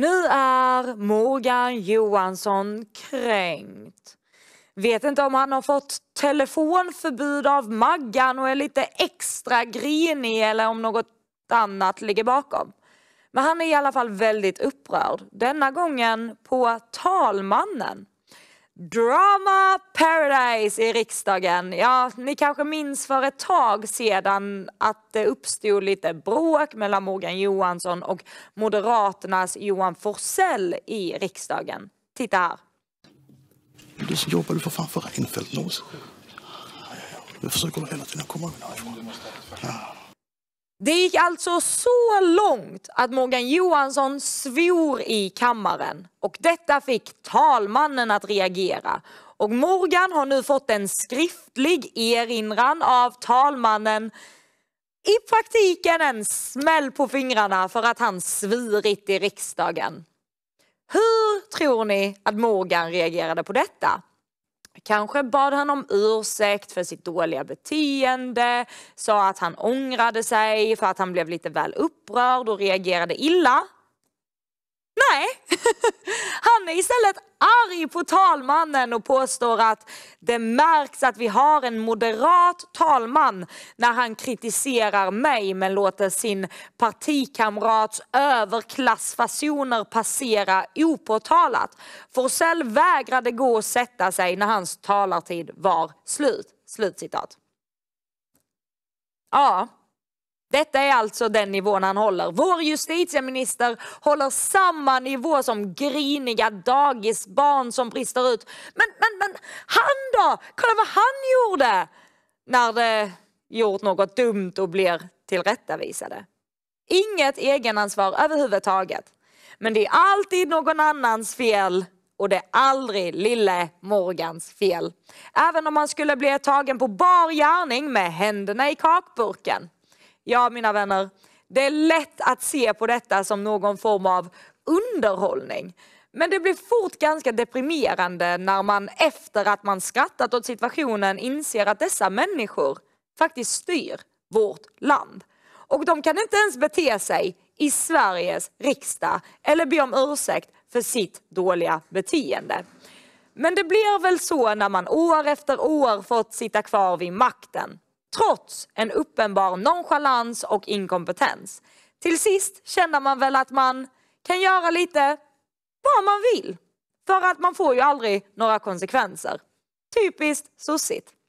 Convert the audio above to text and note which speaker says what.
Speaker 1: Nu är Morgan Johansson kränkt. Vet inte om han har fått telefonförbud av Maggan och är lite extra grinig eller om något annat ligger bakom. Men han är i alla fall väldigt upprörd. Denna gången på talmannen. Drama Paradise i riksdagen. Ja, ni kanske minns för ett tag sedan att det uppstod lite bråk mellan Morgan Johansson och Moderaternas Johan Forsell i riksdagen. Titta här. Du som jobbar du för fan för Reinfeldt någonsin. Du försöker hela tiden komma undan. Det gick alltså så långt att Morgan Johansson svor i kammaren och detta fick talmannen att reagera. Och Morgan har nu fått en skriftlig erinran av talmannen i praktiken en smäll på fingrarna för att han svurit i riksdagen. Hur tror ni att Morgan reagerade på detta? Kanske bad han om ursäkt för sitt dåliga beteende, sa att han ångrade sig för att han blev lite väl upprörd och reagerade illa. Nej, är istället arg på talmannen och påstår att det märks att vi har en moderat talman när han kritiserar mig men låter sin partikamrats överklassfasoner passera opåtalat. Forsell vägrade gå och sätta sig när hans talartid var slut. Slutcitat. Ja. Detta är alltså den nivån han håller. Vår justitieminister håller samma nivå som griniga dagisbarn som brister ut. Men, men, men han då? Kolla vad han gjorde! När det gjort något dumt och blir tillrättavisade. Inget egenansvar överhuvudtaget. Men det är alltid någon annans fel och det är aldrig lille Morgans fel. Även om han skulle bli tagen på bar gärning med händerna i kakburken. Ja, mina vänner, det är lätt att se på detta som någon form av underhållning. Men det blir fort ganska deprimerande när man efter att man skrattat åt situationen inser att dessa människor faktiskt styr vårt land. Och de kan inte ens bete sig i Sveriges riksdag eller be om ursäkt för sitt dåliga beteende. Men det blir väl så när man år efter år fått sitta kvar vid makten trots en uppenbar nonchalans och inkompetens. Till sist känner man väl att man kan göra lite vad man vill för att man får ju aldrig några konsekvenser. Typiskt sossigt.